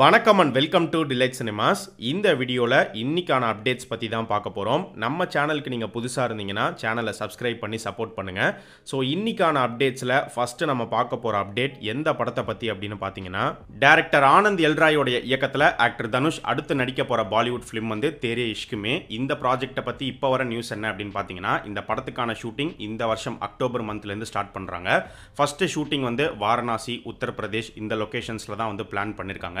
வணக்கம் and welcome to Delight Cinemas இந்த வீடியோவில் இன்றைக்கான அப்டேட்ஸ் பற்றி தான் பார்க்க போகிறோம் நம்ம சேனலுக்கு நீங்கள் புதுசாக இருந்தீங்கன்னா சேனலை சப்ஸ்கிரைப் பண்ணி சப்போர்ட் பண்ணுங்கள் ஸோ இன்றைக்கான அப்டேட்ஸில் ஃபஸ்ட்டு நம்ம பார்க்க போகிற அப்டேட் எந்த படத்தை பற்றி அப்படின்னு பார்த்தீங்கன்னா டேரக்டர் ஆனந்த் எல்ராயோடைய இயக்கத்தில் ஆக்டர் தனுஷ் அடுத்து நடிக்க போகிற பாலிவுட் ஃபிலிம் வந்து தெரிய இஷ்குமே இந்த ப்ராஜெக்டை பற்றி இப்போ வர நியூஸ் என்ன அப்படின்னு பார்த்தீங்கன்னா இந்த படத்துக்கான ஷூட்டிங் இந்த வருஷம் அக்டோபர் மந்த்லேருந்து ஸ்டார்ட் பண்ணுறாங்க ஃபஸ்ட்டு ஷூட்டிங் வந்து வாரணாசி உத்தரப்பிரதேஷ் இந்த லொக்கேஷன்ஸில் தான் வந்து பிளான் பண்ணியிருக்காங்க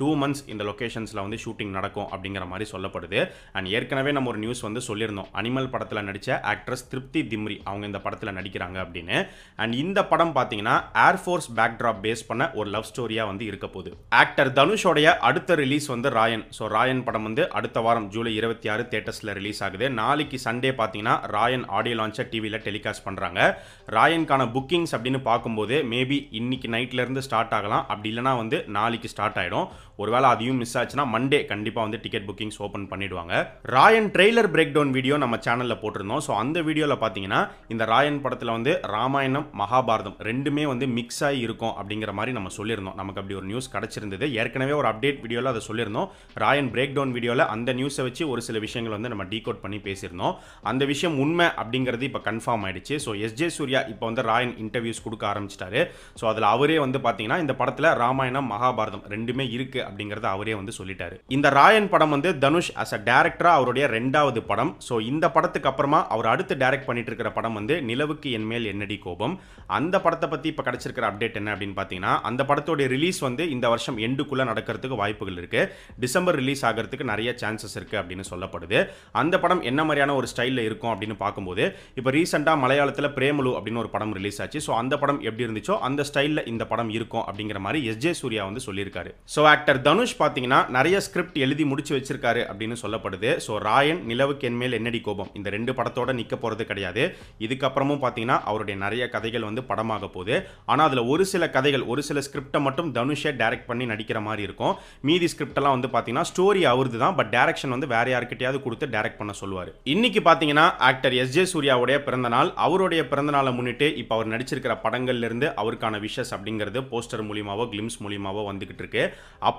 டூ மந்த்ஸ் இந்த லொக்கேஷன்ஸில் வந்து ஷூட்டிங் நடக்கும் அப்படிங்கிற மாதிரி சொல்லப்படுது அண்ட் ஏற்கனவே நம்ம ஒரு நியூஸ் வந்து சொல்லியிருந்தோம் அனிமல் படத்தில் நடித்த ஆக்ட்ரஸ் திருப்தி திம்ரி அவங்க இந்த படத்தில் நடிக்கிறாங்க அப்படின்னு அண்ட் இந்த படம் பார்த்தீங்கன்னா ஏர்ஃபோர்ஸ் பேக்ட்ராப் பேஸ் பண்ண ஒரு லவ் ஸ்டோரியாக வந்து இருக்க போகுது ஆக்டர் தனுஷோடைய அடுத்த ரிலீஸ் வந்து ராயன் ஸோ ராயன் படம் வந்து அடுத்த வாரம் ஜூலை இருபத்தி ஆறு தேட்டர்ஸில் ரிலீஸ் ஆகுது நாளைக்கு சண்டே பார்த்தீங்கன்னா ராயன் ஆடியோ லான்ச்சை டிவியில் டெலிகாஸ்ட் பண்ணுறாங்க ராயனுக்கான புக்கிங்ஸ் அப்படின்னு பார்க்கும்போது மேபி இன்னைக்கு நைட்லேருந்து ஸ்டார்ட் ஆகலாம் அப்படி இல்லைனா வந்து நாளைக்கு ஸ்டார்ட் ஆகிடும் ஒருவேளை அதையும் மிஸ் ஆச்சுன்னா மண்டே கண்டிப்பாக வந்து டிக்கெட் புக்கிங்ஸ் ஓப்பன் பண்ணிடுவாங்க Raayan trailer breakdown video நம்ம சேனலில் போட்டிருந்தோம் ஸோ அந்த வீடியோவில் பார்த்தீங்கன்னா இந்த ராயன் படத்தில் வந்து ராமாயணம் மகாபாரதம் ரெண்டுமே வந்து மிக்ஸ் ஆகி இருக்கும் அப்படிங்கிற மாதிரி நம்ம சொல்லியிருந்தோம் நமக்கு அப்படி ஒரு நியூஸ் கிடச்சிருந்தது ஏற்கனவே ஒரு அப்டேட் வீடியோவில் அதை சொல்லியிருந்தோம் ராயன் பிரேக் டவுன் வீடியோவில் அந்த நியூஸை வச்சு ஒரு சில விஷயங்கள் வந்து நம்ம டீகோட் பண்ணி பேசியிருந்தோம் அந்த விஷயம் உண்மை அப்படிங்கிறது இப்போ கன்ஃபார்ம் ஆயிடுச்சு ஸோ எஸ் ஜே சூர்யா இப்போ வந்து ராயன் இன்டர்வியூஸ் கொடுக்க ஆரம்பிச்சிட்டாரு ஸோ அதில் அவரே வந்து பார்த்தீங்கன்னா இந்த படத்தில் ராமாயணம் மகாபாரதம் ரெண்டுமே இருக்குது அப்படிங்கிறத அவரே வந்து சொல்லிட்டாரு இந்த ராயன் படம் வந்து தனுஷ் அஸ் அ டேரக்டரா அவருடைய ரெண்டாவது படம் ஸோ இந்த படத்துக்கு அப்புறமா அவர் அடுத்து டேரக்ட் பண்ணிட்டு இருக்கிற படம் வந்து நிலவுக்கு என் மேல் என்னடி கோபம் அந்த படத்தை பற்றி இப்போ கிடைச்சிருக்கிற அப்டேட் என்ன அப்படின்னு பார்த்தீங்கன்னா அந்த படத்துடைய ரிலீஸ் வந்து இந்த வருஷம் எண்டுக்குள்ளே நடக்கிறதுக்கு வாய்ப்புகள் இருக்கு டிசம்பர் ரிலீஸ் ஆகிறதுக்கு நிறைய சான்சஸ் இருக்குது அப்படின்னு சொல்லப்படுது அந்த படம் என்ன மாதிரியான ஒரு ஸ்டைலில் இருக்கும் அப்படின்னு பார்க்கும்போது இப்போ ரீசெண்டாக மலையாளத்தில் பிரேமலு அப்படின்னு ஒரு படம் ரிலீஸ் ஆச்சு ஸோ அந்த படம் எப்படி இருந்துச்சோ அந்த ஸ்டைலில் இந்த படம் இருக்கும் அப்படிங்கிற மாதிரி எஸ் ஜே சூர்யா வந்து சொல்லியிருக்காரு ஸோ ஆக்டர் டைரக்டர் தனுஷ் பார்த்தீங்கன்னா நிறைய ஸ்கிரிப்ட் எழுதி முடிச்சு வச்சிருக்காரு அப்படின்னு சொல்லப்படுது ஸோ ராயன் நிலவுக்கு என்மேல் என்னடி கோபம் இந்த ரெண்டு படத்தோட நிற்க போகிறது கிடையாது இதுக்கப்புறமும் பார்த்தீங்கன்னா அவருடைய நிறைய கதைகள் வந்து படமாக போகுது ஆனால் அதில் ஒரு சில கதைகள் ஒரு சில ஸ்கிரிப்டை மட்டும் தனுஷே டைரக்ட் பண்ணி நடிக்கிற மாதிரி இருக்கும் மீதி ஸ்கிரிப்டெல்லாம் வந்து பார்த்தீங்கன்னா ஸ்டோரி அவருது தான் பட் டேரக்ஷன் வந்து வேற யாருக்கிட்டையாவது கொடுத்து டேரக்ட் பண்ண சொல்லுவார் இன்னைக்கு பார்த்தீங்கன்னா ஆக்டர் எஸ் ஜே சூர்யாவுடைய பிறந்தநாள் அவருடைய பிறந்தநாளை முன்னிட்டு இப்போ அவர் நடிச்சிருக்கிற படங்கள்லேருந்து அவருக்கான விஷஸ் அப்படிங்கிறது போஸ்டர் மூலியமாகவோ கிளிம்ஸ் மூலியமாகவோ வந்துகிட்டு இருக்கு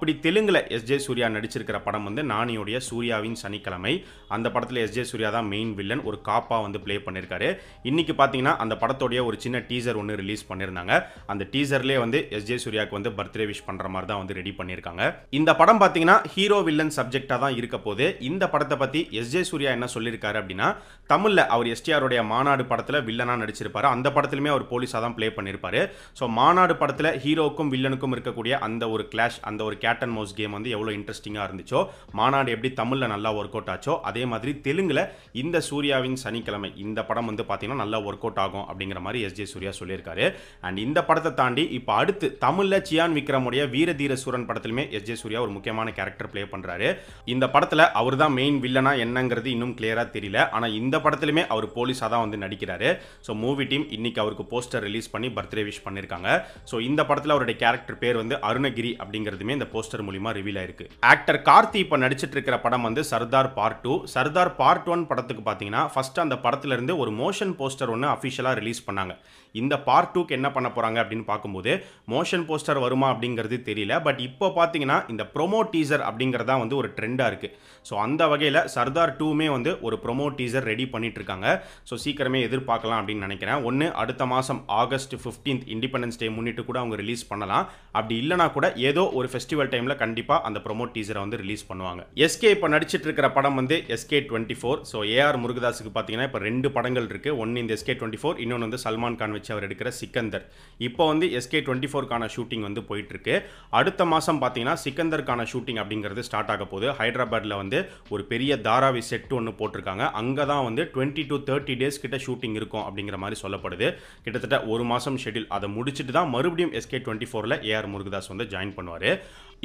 அப்படி தெலுங்கில் எஸ் ஜே சூர்யா நடிச்சிருக்கிற படம் வந்து நானியோடைய சூர்யாவின் சனிக்கிழமை அந்த படத்தில் எஸ் ஜே சூர்யா தான் மெயின் வில்லன் ஒரு காப்பாக வந்து ப்ளே பண்ணியிருக்காரு இன்றைக்கி பார்த்தீங்கன்னா அந்த படத்தோடைய ஒரு சின்ன டீசர் ஒன்று ரிலீஸ் பண்ணியிருந்தாங்க அந்த டீசர்லேயே வந்து எஸ் ஜே சூர்யாவுக்கு வந்து பர்த்டே விஷ் பண்ணுற மாதிரி தான் வந்து ரெடி பண்ணியிருக்காங்க இந்த படம் பார்த்தீங்கன்னா ஹீரோ வில்லன் சப்ஜெக்டாக தான் இருக்க போது இந்த படத்தை பற்றி எஸ் ஜே சூர்யா என்ன சொல்லியிருக்காரு அப்படின்னா தமிழில் அவர் எஸ்டிஆருடைய மாநாடு படத்தில் வில்லனாக நடிச்சிருப்பார் அந்த படத்துலையுமே அவர் போலீஸாக தான் ப்ளே பண்ணியிருப்பார் ஸோ மாநாடு படத்தில் ஹீரோக்கும் வில்லனுக்கும் இருக்கக்கூடிய அந்த ஒரு கிளாஷ் அந்த ஒரு கே கேட் அண்ட் மவுஸ் கேம் வந்து எவ்வளோ இன்ட்ரெஸ்டிங்காக இருந்துச்சோ மாநாடு எப்படி தமிழில் நல்லா ஒர்க் அவுட் ஆச்சோ அதே மாதிரி தெலுங்கில் இந்த சூர்யாவின் சனிக்கிழமை இந்த படம் வந்து பார்த்தீங்கன்னா நல்லா ஒர்க் அவுட் ஆகும் அப்படிங்கிற மாதிரி எஸ் ஜே சூர்யா சொல்லியிருக்காரு அண்ட் இந்த படத்தை தாண்டி இப்போ அடுத்து தமிழில் சியான் விக்ரமுடைய வீர தீர சூரன் படத்துலையுமே எஸ் ஜே சூர்யா ஒரு முக்கியமான கேரக்டர் ப்ளே பண்ணுறாரு இந்த படத்தில் அவர் தான் மெயின் வில்லனா என்னங்கிறது இன்னும் கிளியராக தெரியல ஆனால் இந்த படத்துலையுமே அவர் போலீஸாக தான் வந்து நடிக்கிறாரு ஸோ மூவி டீம் இன்னைக்கு அவருக்கு போஸ்டர் ரிலீஸ் பண்ணி பர்த்டே விஷ் பண்ணியிருக்காங்க ஸோ இந்த படத்தில் அவருடைய கேரக்டர் பேர் வந்து அருணகிரி அப்படிங்கிறதுமே இந்த போஸ்டர் மூலியமா ரிவீல் ஆயிருக்கு ஆக்டர் கார்த்தி இப்போ நடிச்சிட்டு இருக்கிற படம் வந்து Sardar part two Sardar part one படத்துக்கு பாத்தீங்கன்னா ஃபர்ஸ்ட் அந்த படத்துல இருந்து ஒரு மோஷன் போஸ்டர் ஒன்று அஃபிஷியலாக ரிலீஸ் பண்ணாங்க இந்த பார்ட் டூக்கு என்ன பண்ண போகிறாங்க அப்படின்னு பார்க்கும்போது மோஷன் போஸ்டர் வருமா அப்படிங்கிறது தெரியல பட் இப்போ பார்த்தீங்கன்னா இந்த ப்ரொமோ டீசர் அப்படிங்கிறதா வந்து ஒரு ட்ரெண்டாக இருக்குது ஸோ அந்த வகையில் சர்தார் டூமே வந்து ஒரு ப்ரொமோ டீசர் ரெடி பண்ணிட்டு இருக்காங்க ஸோ சீக்கிரமே எதிர்பார்க்கலாம் அப்படின்னு நினைக்கிறேன் ஒன்று அடுத்த மாதம் ஆகஸ்ட் ஃபிஃப்டீன்த் இண்டிபெண்டன்ஸ் டே முன்னிட்டு கூட அவங்க ரிலீஸ் பண்ணலாம் அப்படி இல்லைனா கூட ஏதோ ஒரு ஃபெஸ்டிவல் டைமில் கண்டிப்பாக அந்த ப்ரொமோ டீசரை வந்து ரிலீஸ் பண்ணுவாங்க எஸ்கே இப்போ நடிச்சிட்டு இருக்கிற படம் வந்து SK twenty four so AR முருகதாஸுக்கு பார்த்தீங்கன்னா இப்போ ரெண்டு படங்கள் இருக்குது ஒன்று இந்த எஸ்கே டுவெண்ட்டி ஃபோர் இன்னொன்று வந்து சல்மான் கான் வச்சு அவர் எடுக்கிற சிக்கந்தர் இப்போ வந்து எஸ்கே டுவெண்ட்டி ஃபோர்க்கான ஷூட்டிங் வந்து போயிட்டுருக்கு அடுத்த மாதம் பார்த்தீங்கன்னா சிக்கந்தருக்கான ஷூட்டிங் அப்படிங்கிறது ஸ்டார்ட் ஆக போகுது ஹைதராபாத்தில் வந்து ஒரு பெரிய தாராவி செட் ஒன்று போட்டிருக்காங்க அங்கே தான் வந்து டுவெண்ட்டி டு தேர்ட்டி டேஸ் கிட்ட ஷூட்டிங் இருக்கும் அப்படிங்கிற மாதிரி சொல்லப்படுது கிட்டத்தட்ட ஒரு மாதம் ஷெடியூல் அதை முடிச்சுட்டு தான் மறுபடியும் எஸ்கே டுவெண்ட்டி ஃபோரில் ஏஆர் முருகதாஸ் வந்து ஜாயின் பண்ணுவார்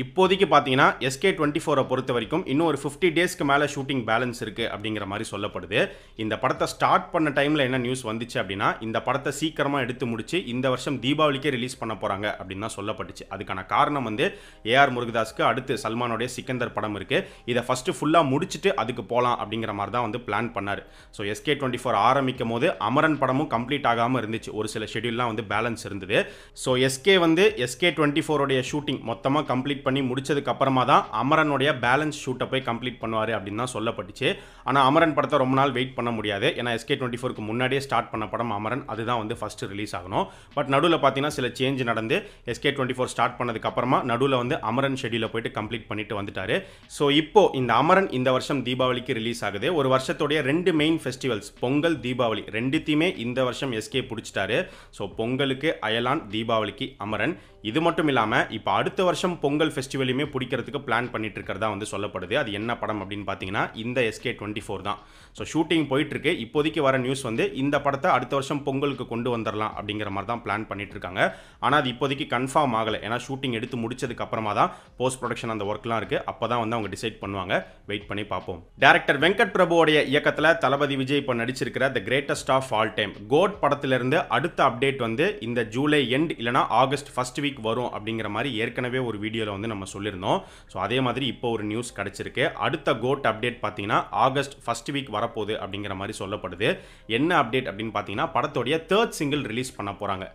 இப்போதைக்கு பார்த்தீங்கன்னா எஸ்கே டுவெண்ட்டி ஃபோரை பொறுத்த வரைக்கும் இன்னும் ஒரு ஃபிஃப்டி டேஸ்க்கு மேலே ஷூட்டிங் பேலன்ஸ் இருக்குது அப்படிங்கிற மாதிரி சொல்லப்படுது இந்த படத்தை ஸ்டார்ட் பண்ண டைமில் என்ன நியூஸ் வந்துச்சு அப்படின்னா இந்த படத்தை சீக்கிரமாக எடுத்து முடிச்சு இந்த வருஷம் தீபாவளிக்கே ரிலீஸ் பண்ண போகிறாங்க அப்படின்னு தான் சொல்லப்பட்டுச்சு அதுக்கான காரணம் வந்து ஏஆர் முருகதாஸ்க்கு அடுத்து சல்மானுடைய சிக்கந்தர் படம் இருக்குது இதை ஃபஸ்ட்டு ஃபுல்லாக முடிச்சுட்டு அதுக்கு போகலாம் அப்படிங்கிற மாதிரி தான் வந்து பிளான் பண்ணார் ஸோ எஸ்கே டுவெண்ட்டி ஃபோர் ஆரம்பிக்கும் போது அமரன் படமும் கம்ப்ளீட் ஆகாமல் இருந்துச்சு ஒரு சில ஷெடியூல்லாம் வந்து பேலன்ஸ் இருந்தது ஸோ எஸ்கே வந்து எஸ்கே டுவெண்ட்டி ஃபோருடைய ஷூட்டிங் மொத்தமாக கம்ப்ளீட் பண்ணி முடிச்சதுக்கு அப்புறமா தான் அமரனுடைய பேலன்ஸ் ஷூட்டை போய் கம்ப்ளீட் பண்ணுவார் அப்படின்னு தான் சொல்லப்பட்டுச்சு ஆனால் அமரன் படத்தை ரொம்ப நாள் வெயிட் பண்ண முடியாது ஏன்னா எஸ்கே டுவெண்ட்டி ஃபோருக்கு முன்னாடியே ஸ்டார்ட் பண்ண படம் அமரன் அதுதான் வந்து ஃபஸ்ட்டு ரிலீஸ் ஆகணும் பட் நடுவில் பார்த்தீங்கன்னா சில சேஞ்ச் நடந்து எஸ்கே டுவெண்ட்டி ஃபோர் ஸ்டார்ட் பண்ணதுக்கு அப்புறமா நடுவில் வந்து அமரன் ஷெடியூலில் போயிட்டு கம்ப்ளீட் பண்ணிட்டு வந்துட்டார் ஸோ இப்போ இந்த அமரன் இந்த வருஷம் தீபாவளிக்கு ரிலீஸ் ஆகுது ஒரு வருஷத்துடைய ரெண்டு மெயின் ஃபெஸ்டிவல்ஸ் பொங்கல் தீபாவளி ரெண்டுத்தையுமே இந்த வருஷம் எஸ்கே பிடிச்சிட்டாரு ஸோ பொங்கலுக்கு அயலான் தீபாவளிக்கு அமரன் இது மட்டும் இல்லாமல் இப்போ அடுத்த வருஷம் பொங்கல் ஃபெஸ்டிவலையுமே பிடிக்கிறதுக்கு பிளான் பண்ணிட்டு இருக்கிறதா வந்து சொல்லப்படுது அது என்ன படம் அப்படின்னு பார்த்தீங்கன்னா இந்த எஸ்கே டுவெண்ட்டி ஃபோர் தான் ஸோ ஷூட்டிங் போயிட்டுருக்கு இப்போதைக்கு வர நியூஸ் வந்து இந்த படத்தை அடுத்த வருஷம் பொங்கலுக்கு கொண்டு வந்துடலாம் அப்படிங்கிற மாதிரி தான் பிளான் பண்ணிட்டு இருக்காங்க ஆனால் அது இப்போதைக்கு கன்ஃபார்ம் ஆகலை ஏன்னா ஷூட்டிங் எடுத்து முடிச்சதுக்கு அப்புறமா தான் போஸ்ட் ப்ரொடக்ஷன் அந்த ஒர்க்லாம் இருக்குது அப்போ தான் வந்து அவங்க டிசைட் பண்ணுவாங்க வெயிட் பண்ணி பார்ப்போம் டேரக்டர் வெங்கட் பிரபுவோடைய இயக்கத்தில் தளபதி விஜய் இப்போ நடிச்சிருக்கிற the greatest of all time GOAT படத்திலிருந்து அடுத்த அப்டேட் வந்து இந்த ஜூலை எண்ட் இல்லைனா ஆகஸ்ட் ஃபர்ஸ்ட் வீக் வரும் அப்படிங்கிற மாதிரி ஏற்கனவே ஒரு வீடியோவில் வந்து வந்து நம்ம சொல்லியிருந்தோம் ஸோ அதே மாதிரி இப்போ ஒரு நியூஸ் கிடச்சிருக்கு அடுத்த கோட் அப்டேட் பார்த்தீங்கன்னா ஆகஸ்ட் ஃபஸ்ட் வீக் வரப்போகுது அப்படிங்கிற மாதிரி சொல்லப்படுது என்ன அப்டேட் அப்படின்னு பார்த்தீங்கன்னா படத்தோடைய தேர்ட் சிங்கிள் ரிலீஸ் பண்ண போகிறாங்க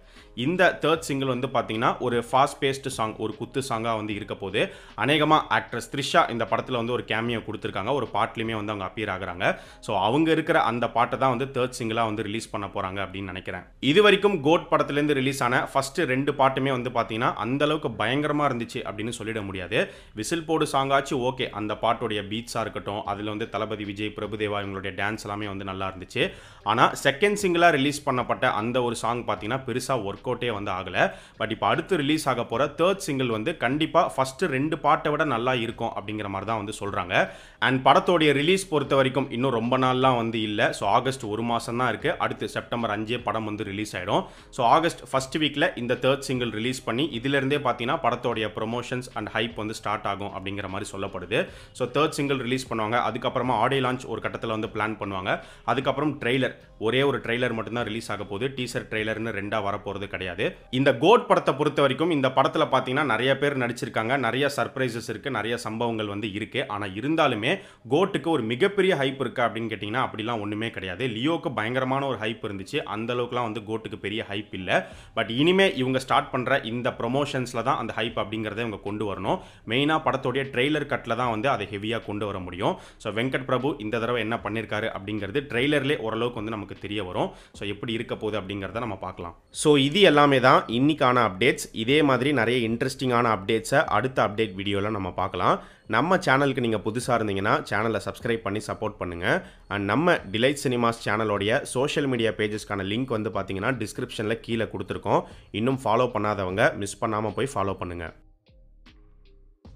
இந்த தேர்ட் சிங்கிள் வந்து பார்த்தீங்கன்னா ஒரு ஃபாஸ்ட் பேஸ்ட் சாங் ஒரு குத்து சாங்காக வந்து இருக்க போது அநேகமாக ஆக்ட்ரஸ் த்ரிஷா இந்த படத்தில் வந்து ஒரு கேமியோ கொடுத்துருக்காங்க ஒரு பாட்லையுமே வந்து அவங்க அப்பியர் ஆகுறாங்க ஸோ அவங்க இருக்கிற அந்த பாட்டை தான் வந்து தேர்ட் சிங்கிளாக வந்து ரிலீஸ் பண்ண போகிறாங்க அப்படின்னு நினைக்கிறேன் இது வரைக்கும் கோட் படத்துலேருந்து ரிலீஸ் ஆன ஃபஸ்ட்டு ரெண்டு பாட்டுமே வந்து பார்த்தீங்கன்னா அந்தளவுக்கு பயங்கரமாக இருந்துச்சு அப்படின்னு சொல்லிட முடியாது விசில் போடு சாங்காச்சு ஓகே அந்த பாட்டோடைய பீட்ஸாக இருக்கட்டும் அதில் வந்து தளபதி விஜய் பிரபுதேவா இவங்களுடைய டான்ஸ் எல்லாமே வந்து நல்லா இருந்துச்சு ஆனால் செகண்ட் சிங்கிளாக ரிலீஸ் பண்ணப்பட்ட அந்த ஒரு சாங் பார்த்தீங்கன்னா பெருசாக ஒர்க் அவுட்டே வந்து ஆகலை பட் இப்போ அடுத்து ரிலீஸ் ஆக போகிற தேர்ட் சிங்கிள் வந்து கண்டிப்பாக ஃபஸ்ட்டு ரெண்டு பாட்டை விட நல்லா இருக்கும் அப்படிங்கிற மாதிரி தான் வந்து சொல்கிறாங்க அண்ட் படத்தோடைய ரிலீஸ் பொறுத்த வரைக்கும் இன்னும் ரொம்ப நாள்லாம் வந்து இல்லை ஸோ ஆகஸ்ட் ஒரு மாதம் தான் இருக்குது அடுத்து செப்டம்பர் அஞ்சே படம் வந்து ரிலீஸ் ஆகிடும் ஸோ ஆகஸ்ட் ஃபஸ்ட் வீக்கில் இந்த தேர்ட் சிங்கிள் ரிலீஸ் பண்ணி இதிலிருந்தே பார்த்தீங்கன்னா படத்தோடைய ப்ரொமோஷன்ஸ் அண்ட் ஹைப் வந்து ஸ்டார்ட் ஆகும் அப்படிங்கிற மாதிரி சொல்லப்படுது ஸோ தேர்ட் சிங்கிள் ரிலீஸ் பண்ணுவாங்க அதுக்கப்புறமா ஆடியோ லான்ச் ஒரு கட்டத்தில் வந்து பிளான் பண்ணுவாங்க அதுக்கப்புறம் ட்ரெய்லர் ஒரே ஒரு ட்ரெய்லர் மட்டும்தான் ரிலீஸ் ஆக போகுது டீசர் ட்ரெய்லர்னு ரெண்டாக வரப்போகிறது கிடையாது இந்த கோட் படத்தை பொறுத்த வரைக்கும் இந்த படத்தில் பார்த்தீங்கன்னா நிறைய பேர் நடிச்சிருக்காங்க நிறைய சர்ப்ரைசஸ் இருக்குது நிறைய சம்பவங்கள் வந்து இருக்குது ஆனால் இருந்தாலுமே கோட்டுக்கு ஒரு மிகப்பெரிய ஹைப் இருக்கா அப்படின்னு கேட்டிங்கன்னா அப்படிலாம் ஒன்றுமே கிடையாது லியோக்கு பயங்கரமான ஒரு ஹைப் இருந்துச்சு அந்த அளவுக்குலாம் வந்து கோட்டுக்கு பெரிய ஹைப் இல்லை பட் இனிமேல் இவங்க ஸ்டார்ட் பண்ணுற இந்த ப்ரொமோஷன்ஸில் தான் அந்த ஹைப் அப்படிங்கிறத இவங்க கொண்டு வரணும் மெயினாக படத்துடைய ட்ரெய்லர் கட்டில் தான் வந்து அதை ஹெவியாக கொண்டு வர முடியும் ஸோ வெங்கட் பிரபு இந்த தடவை என்ன பண்ணியிருக்காரு அப்படிங்கிறது ட்ரெய்லர்லே ஓரளவுக்கு வந்து நமக்கு தெரிய வரும் ஸோ எப்படி இருக்க போகுது அப்படிங்கிறத நம்ம பார்க்கலாம் ஸோ இது எல்லாமே தான் இன்னிக்கான அப்டேட்ஸ் இதே மாதிரி நிறைய இன்ட்ரெஸ்டிங்கான அப்டேட்ஸை அடுத்த அப்டேட் வீடியோவில் நம்ம பார்க்கலாம் நம்ம சேனலுக்கு நீங்கள் புதுசாக இருந்தீங்கன்னா சேனலை சப்ஸ்கிரைப் பண்ணி சப்போர்ட் பண்ணுங்கள் அண்ட் நம்ம டிலைட் சினிமாஸ் சேனலோடைய சோஷியல் மீடியா பேஜஸ்க்கான லிங்க் வந்து பார்த்தீங்கன்னா டிஸ்கிரிப்ஷனில் கீழே கொடுத்துருக்கோம் இன்னும் ஃபாலோ பண்ணாதவங்க மிஸ் பண்ணாமல் போய் ஃபாலோ பண்ணுங்கள்